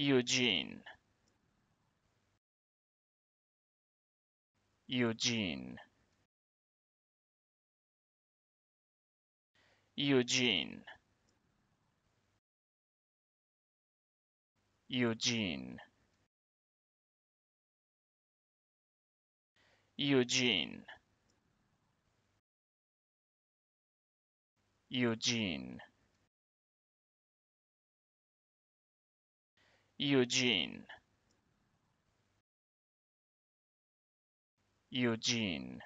Eugene Eugene Eugene Eugene Eugene Eugene Eugene Eugene